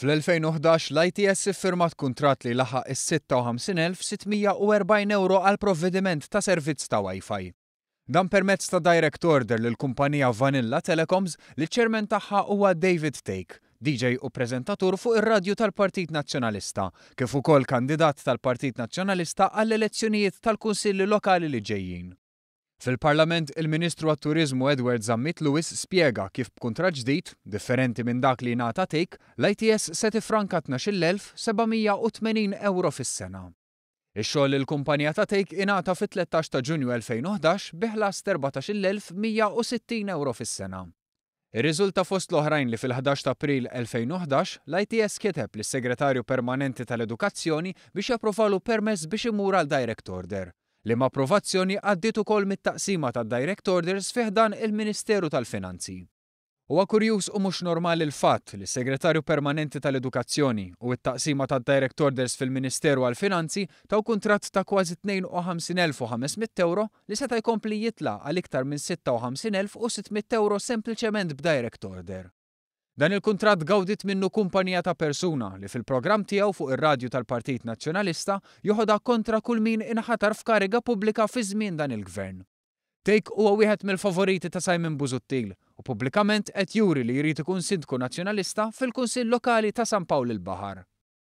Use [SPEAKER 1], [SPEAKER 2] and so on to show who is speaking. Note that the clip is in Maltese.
[SPEAKER 1] Fl-2011 l-ITS firmat kuntratt li laħaq is-56,640 euro għal provvediment ta' servizz ta' Wi-Fi. Dan permezz ta' direct order l kumpanija Vanilla Telecoms li ċermen tagħha huwa David Take, DJ u prezentatur fuq ir-radju tal-Partit Nazzjonalista, kif ukoll kandidat tal-Partit Nazzjonalista għall-elezzjonijiet tal-Kunsilli Lokali li ġejjin. Fil-Parlament, il-Ministru għat-Turizmu Edward Zammit Lewis spiega kif b'kuntra ġdid, differenti minn dak li nata tejk, l-ITS se franka 12,780 euro fis-sena. Ix-xogħol il-kumpanija ta' tejk ingħata fit-13 ta' Ġunju 2011 biħlas 14,160 euro fis-sena. Ir-riżulta fost l-oħrajn li fil-11 ta' April 2011 l-ITS kiteb lis segretarju Permanenti tal-Edukazzjoni biex japprovalu permess biex imur għal direct order li ma' approvazzjoni għaddit ukoll mit-taqsima ta' direct orders fiħdan il-Ministeru tal-Finanzi. Huwa kurjuż u mhux normali l-fatt li s-Segretarju Permanenti tal-Edukazzjoni u t-taqsima ta' direct orders fil-Ministeru għal-Finanzi taw kuntratt ta' kważi 52,500 euro li seta' jkompli jitla għal iktar minn 56,600 euro sempliċement b'direct order. Dan il kuntrat gawdit minnu kumpanija ta' persuna li fil-programm tiegħu fuq ir-radju tal-Partit Nazzjonalista joħodha kontra kull min inħatar f'kariga pubblika fi żmien dan il-gvern. Tejk huwa wieħed mill-favoriti ta' Simon Buzuttil u pubblikament qed juri li jrid ikun sindku nazzjonalista fil-Kunsill Lokali ta' San Pawl il-Baħar.